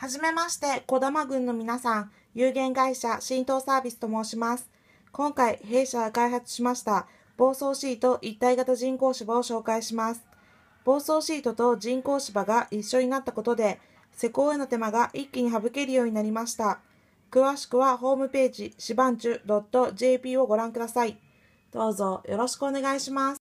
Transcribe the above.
はじめまして、小玉郡の皆さん、有限会社浸透サービスと申します。今回、弊社が開発しました、暴走シート一体型人工芝を紹介します。暴走シートと人工芝が一緒になったことで、施工への手間が一気に省けるようになりました。詳しくはホームページ、芝んちゅ .jp をご覧ください。どうぞよろしくお願いします。